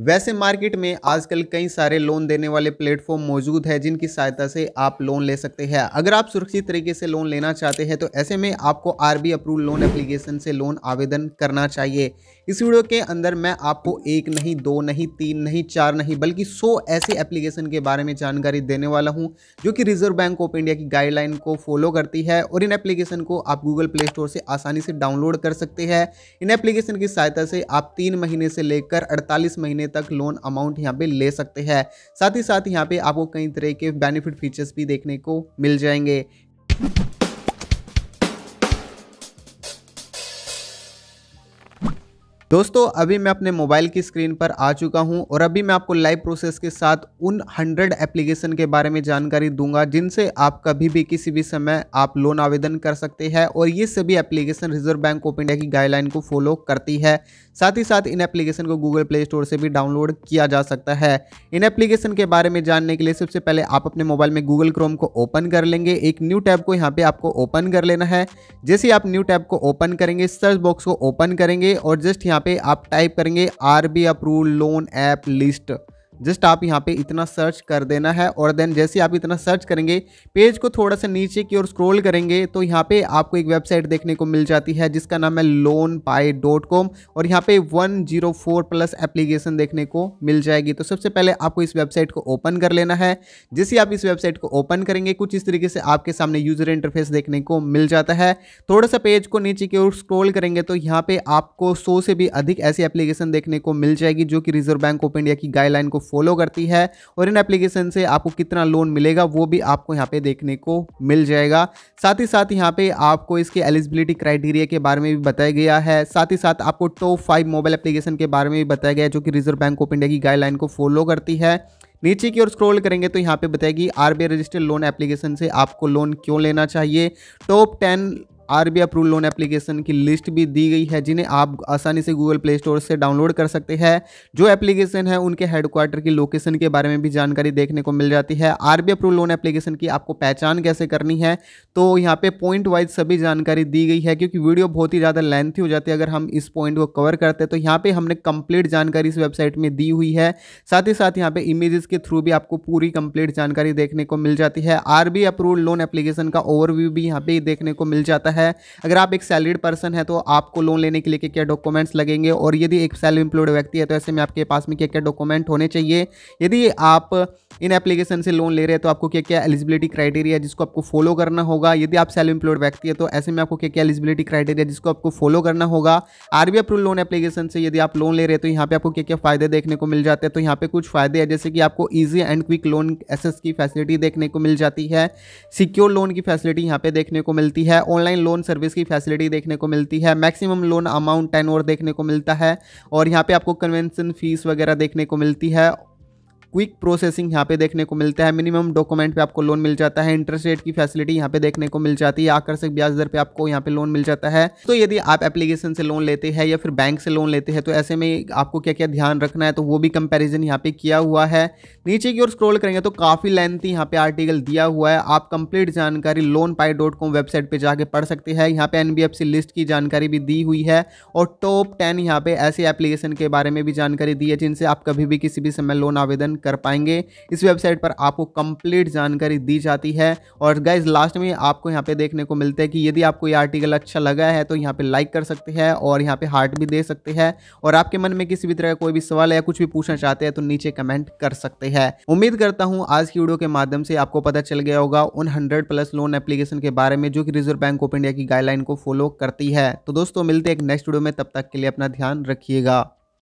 वैसे मार्केट में आजकल कई सारे लोन देने वाले प्लेटफॉर्म मौजूद है जिनकी सहायता से आप लोन ले सकते हैं अगर आप सुरक्षित तरीके से लोन लेना चाहते हैं तो ऐसे में आपको आरबी अप्रूव लोन एप्लीकेशन से लोन आवेदन करना चाहिए इस वीडियो के अंदर मैं आपको एक नहीं दो नहीं तीन नहीं चार नहीं बल्कि सौ ऐसे एप्लीकेशन के बारे में जानकारी देने वाला हूँ जो कि रिजर्व बैंक ऑफ इंडिया की गाइडलाइन को फॉलो करती है और इन एप्लीकेशन को आप गूगल प्ले स्टोर से आसानी से डाउनलोड कर सकते हैं इन एप्लीकेशन की सहायता से आप तीन महीने से लेकर अड़तालीस महीने महीने तक लोन अमाउंट यहाँ पे ले सकते हैं साथ ही साथ यहाँ पे आपको कई तरह के बेनिफिट फीचर्स भी देखने को मिल जाएंगे दोस्तों अभी मैं अपने मोबाइल की स्क्रीन पर आ चुका हूं और अभी मैं आपको लाइव प्रोसेस के साथ उन 100 एप्लीकेशन के बारे में जानकारी दूंगा जिनसे आप कभी भी किसी भी समय आप लोन आवेदन कर सकते हैं और ये सभी application Reserve Bank of India की गाइडलाइन को फॉलो करती है साथ ही साथ इन एप्लीकेशन को गूगल प्ले स्टोर से भी डाउनलोड किया जा सकता है इन एप्लीकेशन के बारे में जानने के लिए सबसे पहले आप अपने मोबाइल में गूगल क्रोम को ओपन कर लेंगे एक न्यू टैब को यहाँ पे आपको ओपन कर लेना है जैसे आप न्यू टैब को ओपन करेंगे सर्च बॉक्स को ओपन करेंगे और जस्ट यहाँ पे आप टाइप करेंगे R B approve loan app list just आप यहाँ पे इतना सर्च कर देना है और देन जैसे आप इतना सर्च करेंगे पेज को थोड़ा सा नीचे की ओर स्क्रॉल करेंगे तो यहाँ पे आपको एक वेबसाइट देखने को मिल जाती है जिसका नाम है लोन पाई डॉट कॉम और यहाँ पे 104 प्लस एप्लीकेशन देखने को मिल जाएगी तो सबसे पहले आपको इस वेबसाइट को ओपन कर लेना है जैसे आप इस वेबसाइट को ओपन करेंगे कुछ इस तरीके से आपके सामने यूजर इंटरफेस देखने को मिल जाता है थोड़ा सा पेज को नीचे की ओर स्क्रोल करेंगे तो यहाँ पे आपको सौ से भी अधिक ऐसी एप्लीकेशन देखने को मिल जाएगी जो कि रिजर्व बैंक ऑफ इंडिया की गाइडलाइन को फॉलो करती है और इन एप्लीकेशन से आपको कितना लोन मिलेगा वो भी आपको यहाँ पे देखने को मिल जाएगा साथ ही साथ यहाँ पे आपको इसके एलिजिबिलिटी क्राइटेरिया के बारे में भी बताया गया है साथ ही साथ आपको टॉप फाइव मोबाइल एप्लीकेशन के बारे में भी बताया गया है जो कि रिजर्व बैंक ऑफ इंडिया की गाइडलाइन को फॉलो करती है नीचे की ओर स्क्रॉल करेंगे तो यहाँ पे बताएगी R B registered loan application से आपको लोन क्यों लेना चाहिए top ten R B approve loan application की लिस्ट भी दी गई है जिन्हें आप आसानी से गूगल प्ले स्टोर से डाउनलोड कर सकते हैं जो एप्लीकेशन है उनके हेडक्वार्टर की लोकेशन के बारे में भी जानकारी देखने को मिल जाती है R B approve loan application की आपको पहचान कैसे करनी है तो यहाँ पे पॉइंट वाइज सभी जानकारी दी गई है क्योंकि वीडियो बहुत ही ज़्यादा लेंथी हो जाती है अगर हम इस पॉइंट को कवर करते तो यहाँ पे हमने कंप्लीट जानकारी इस वेबसाइट में दी हुई है साथ ही साथ यहाँ पे इमेजेस के थ्रू भी आपको पूरी कंप्लीट जानकारी देखने को मिल जाती है R B approve loan application का ओवरव्यू भी यहाँ पे देखने को मिल जाता है है अगर आप एक सैलरीड पर्सन है तो आपको लोन लेने के लिए क्या क्या डॉक्यूमेंट्स लगेंगे और यदि एक सेल्फ इंप्लॉयड व्यक्ति है तो ऐसे में आपके पास में क्या क्या डॉक्यूमेंट होने चाहिए यदि आप इन एप्लीकेशन से लोन ले रहे हैं तो आपको क्या क्या एलिजिबिलिटी क्राइटेरिया है जिसको आपको फॉलो करना होगा यदि आप सेल्फ इंप्लॉयड व्यक्ति है तो ऐसे में आपको क्या क्या एलिजिबिलिटी क्राइटेरिया जिसको आपको फॉलो करना होगा आरबी अप्रूव लोन एप्लीकेशन से यदि आप लोन ले रहे हैं तो यहाँ पे आपको क्या क्या फायदे देखने को मिल जाते हैं तो यहाँ पे कुछ फायदे हैं जैसे कि आपको easy and quick loans की फैसिलिटी देखने को मिल जाती है सिक्योर लोन की फैसिलिटी यहाँ पे देखने को मिलती है ऑनलाइन लोन सर्विस की फैसिलिटी देखने को मिलती है मैक्सिमम लोन अमाउंट टेन देखने को मिलता है और यहाँ पे आपको कन्वेंसन फीस वगैरह देखने को मिलती है क्विक प्रोसेसिंग यहाँ पे देखने को मिलता है मिनिमम डॉक्यूमेंट पे आपको लोन मिल जाता है इंटरेस्ट रेट की फैसिलिटी यहाँ पे देखने को मिल जाती है आकर्षक ब्याज दर पे आपको यहाँ पे लोन मिल जाता है तो यदि आप एप्लीकेशन से लोन लेते हैं या फिर बैंक से लोन लेते हैं तो ऐसे में आपको क्या क्या ध्यान रखना है तो वो भी कंपेरिजन यहाँ पे किया हुआ है नीचे की ओर स्क्रोल करेंगे तो काफ़ी लेंथी यहाँ पे आर्टिकल दिया हुआ है आप कंप्लीट जानकारी लोन पाई डॉट कॉम वेबसाइट पर जाके पढ़ सकते हैं यहाँ पे एन लिस्ट की जानकारी भी दी हुई है और टॉप टेन यहाँ पे ऐसे एप्लीकेशन के बारे में भी जानकारी दी है जिनसे आप कभी भी किसी भी समय लोन आवेदन कर पाएंगे इस वेबसाइट पर आपको कंप्लीट जानकारी दी जाती है और गाइज लास्ट में आपको यहाँ पे देखने को मिलता है कि यदि आपको ये आर्टिकल अच्छा लगा है तो यहाँ पे लाइक कर सकते हैं और यहाँ पे हार्ट भी दे सकते हैं और आपके मन में किसी भी तरह का कोई भी सवाल या कुछ भी पूछना चाहते हैं तो नीचे कमेंट कर सकते हैं उम्मीद करता हूँ आज की वीडियो के माध्यम से आपको पता चल गया होगा उन हंड्रेड प्लस लोन एप्लीकेशन के बारे में जो कि रिजर्व बैंक ऑफ इंडिया की गाइडलाइन को फॉलो करती है तो दोस्तों मिलते हैं एक नेक्स्ट वीडियो में तब तक के लिए अपना ध्यान रखिएगा